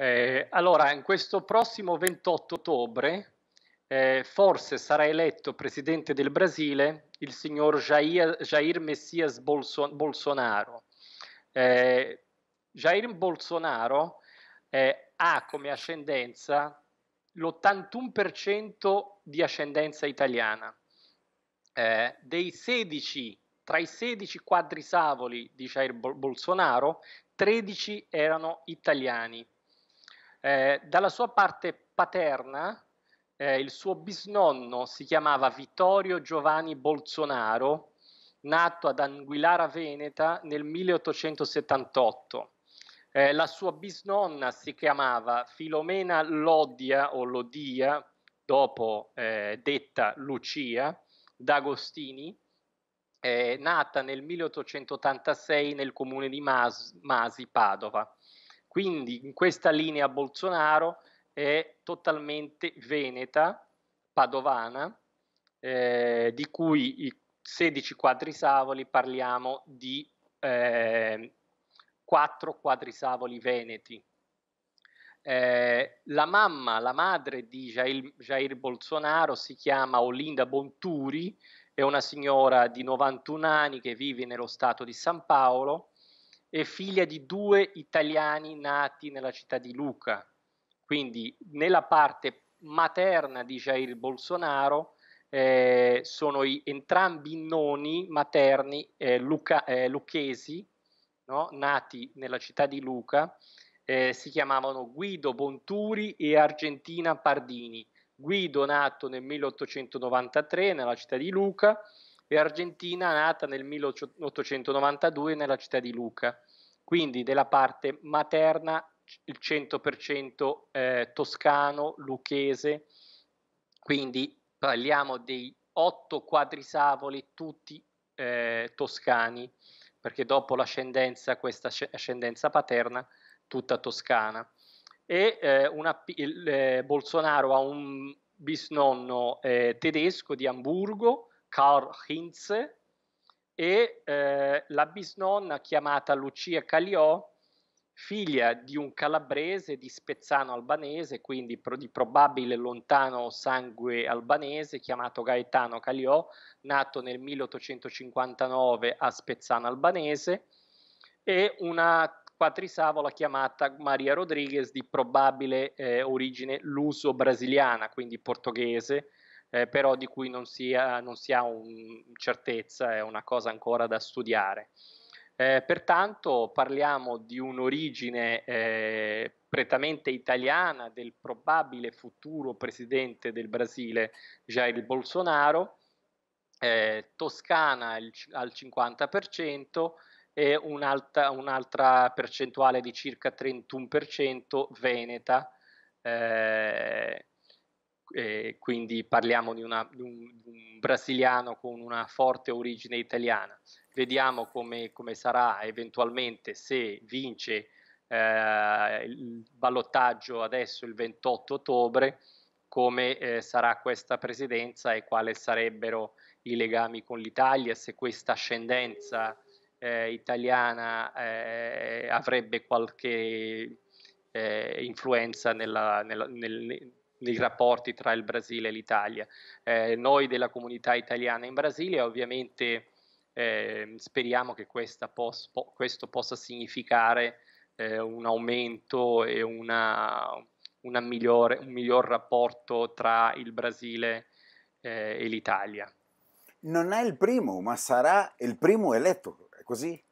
Eh, allora, in questo prossimo 28 ottobre eh, forse sarà eletto presidente del Brasile il signor Jair, Jair Messias Bolso, Bolsonaro. Eh, Jair Bolsonaro eh, ha come ascendenza l'81% di ascendenza italiana. Eh, dei 16, tra i 16 quadrisavoli di Jair Bolsonaro, 13 erano italiani eh, dalla sua parte paterna, eh, il suo bisnonno si chiamava Vittorio Giovanni Bolsonaro, nato ad Anguillara Veneta nel 1878. Eh, la sua bisnonna si chiamava Filomena Lodia o Lodia, dopo eh, detta Lucia, d'Agostini, eh, nata nel 1886 nel comune di Mas- Masi, Padova. Quindi in questa linea Bolsonaro è totalmente veneta, padovana, eh, di cui i 16 quadrisavoli parliamo di eh, 4 quadrisavoli veneti. Eh, la mamma, la madre di Jair, Jair Bolsonaro si chiama Olinda Bonturi, è una signora di 91 anni che vive nello stato di San Paolo è figlia di due italiani nati nella città di Luca. Quindi nella parte materna di Jair Bolsonaro eh, sono i, entrambi i nonni materni eh, Luca, eh, lucchesi, no? nati nella città di Luca, eh, si chiamavano Guido Bonturi e Argentina Pardini. Guido nato nel 1893 nella città di Luca, e argentina nata nel 1892 nella città di Luca, quindi della parte materna il 100% eh, toscano, lucchese, quindi parliamo dei otto quadrisavoli tutti eh, toscani, perché dopo l'ascendenza, questa ascendenza paterna, tutta toscana. E eh, una, il, eh, Bolsonaro ha un bisnonno eh, tedesco di Amburgo, Karl Hintze e eh, la bisnonna chiamata Lucia Caliò, figlia di un calabrese di spezzano albanese, quindi pro, di probabile lontano sangue albanese, chiamato Gaetano Caliò, nato nel 1859 a Spezzano albanese, e una quatrisavola chiamata Maria Rodriguez di probabile eh, origine luso-brasiliana, quindi portoghese, eh, però di cui non si ha, non si ha un, certezza, è una cosa ancora da studiare. Eh, pertanto parliamo di un'origine eh, prettamente italiana del probabile futuro presidente del Brasile Jair Bolsonaro, eh, toscana il, al 50% e un'altra, un'altra, percentuale di circa 31% veneta. Eh, eh, quindi parliamo di, una, di, un, un, brasiliano con una forte origine italiana. Vediamo come, come sarà eventualmente se vince eh, il ballottaggio adesso il 28 ottobre, come eh, sarà questa presidenza e quali sarebbero i legami con l'Italia, se questa ascendenza eh, italiana eh, avrebbe qualche eh, influenza nella, nella, nel, nei rapporti tra il Brasile e l'Italia. Eh, noi della comunità italiana in Brasile ovviamente eh, speriamo che pos- po- questo possa significare eh, un aumento e una, una migliore, un miglior rapporto tra il Brasile eh, e l'Italia. Non è il primo, ma sarà il primo eletto, è così?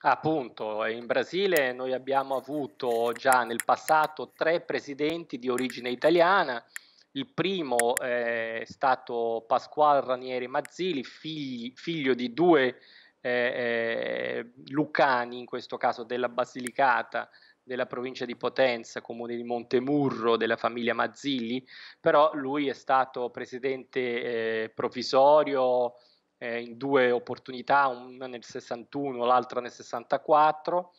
Appunto, eh, in Brasile noi abbiamo avuto già nel passato tre presidenti di origine italiana. Il primo eh, è stato Pasquale Ranieri Mazzili, figli, figlio di due eh, eh, lucani, in questo caso della Basilicata, della provincia di Potenza, comune di Montemurro, della famiglia Mazzilli, però lui è stato presidente eh, provvisorio eh, in due opportunità, una nel 61, l'altra nel 64,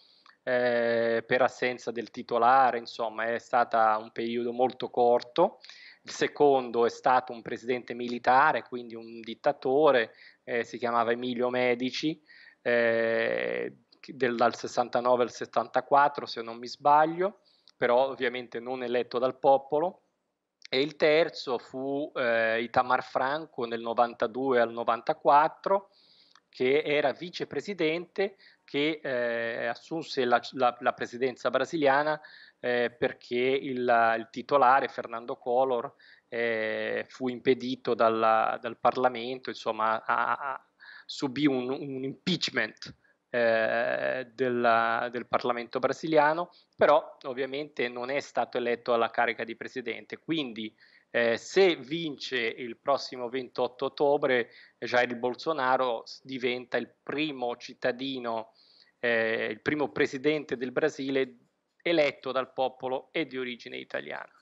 eh, per assenza del titolare, insomma è stato un periodo molto corto. Il secondo è stato un presidente militare, quindi un dittatore, eh, si chiamava Emilio Medici, eh, del, dal 69 al 74 se non mi sbaglio, però ovviamente non eletto dal popolo e il terzo fu eh, Itamar Franco nel 92 al 94 che era vicepresidente che eh, assunse la, la, la, presidenza brasiliana eh, perché il, il, titolare Fernando Collor eh, fu impedito dalla, dal Parlamento, insomma a, a, subì un, un impeachment eh, della, del Parlamento brasiliano, però ovviamente non è stato eletto alla carica di presidente, quindi eh, se vince il prossimo 28 ottobre Jair Bolsonaro diventa il primo cittadino, eh, il primo presidente del Brasile eletto dal popolo e di origine italiana.